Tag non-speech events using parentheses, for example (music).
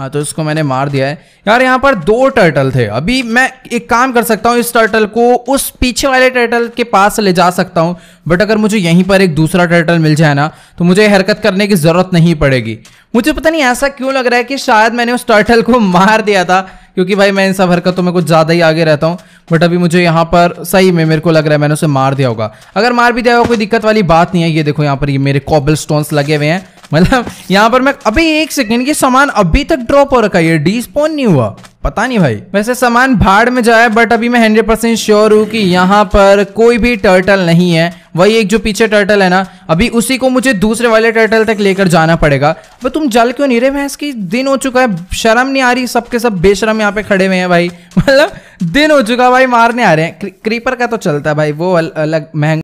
हाँ तो इसको मैंने मार दिया है यार यहाँ पर दो टर्टल थे अभी मैं एक काम कर सकता हूँ इस टर्टल को उस पीछे वाले टर्टल के पास ले जा सकता हूँ बट अगर मुझे यहीं पर एक दूसरा टर्टल मिल जाए ना तो मुझे हरकत करने की ज़रूरत नहीं पड़ेगी मुझे पता नहीं ऐसा क्यों लग रहा है कि शायद मैंने उस टर्टल को मार दिया था क्योंकि भाई मैं इन सब हरकतों में कुछ ज़्यादा ही आगे रहता हूँ बट अभी मुझे यहाँ पर सही में मेरे को लग रहा है मैंने उसे मार दिया होगा अगर मार भी दिया होगा कोई दिक्कत वाली बात नहीं है ये देखो यहाँ पर ये मेरे कॉबल लगे हुए हैं मतलब यहाँ पर मैं अभी एक सेकेंड ये सामान अभी तक ड्रॉप हो रखा है डी स्पोन नहीं हुआ पता नहीं भाई वैसे सामान भाड़ में जाए बट अभी मैं 100% परसेंट श्योर हूँ कि यहाँ पर कोई भी टर्टल नहीं है वही एक जो पीछे टर्टल है ना अभी उसी को मुझे दूसरे वाले टर्टल तक लेकर जाना पड़ेगा भाई तुम जल क्यों नहीं रहे भैंस की दिन हो चुका है शर्म नहीं आ रही सबके सब, सब बेशरम यहाँ पे खड़े हुए हैं भाई (laughs) मतलब दिन हो चुका भाई मारने आ रहे हैं क्रीपर का तो चलता है भाई वो अलग महंगा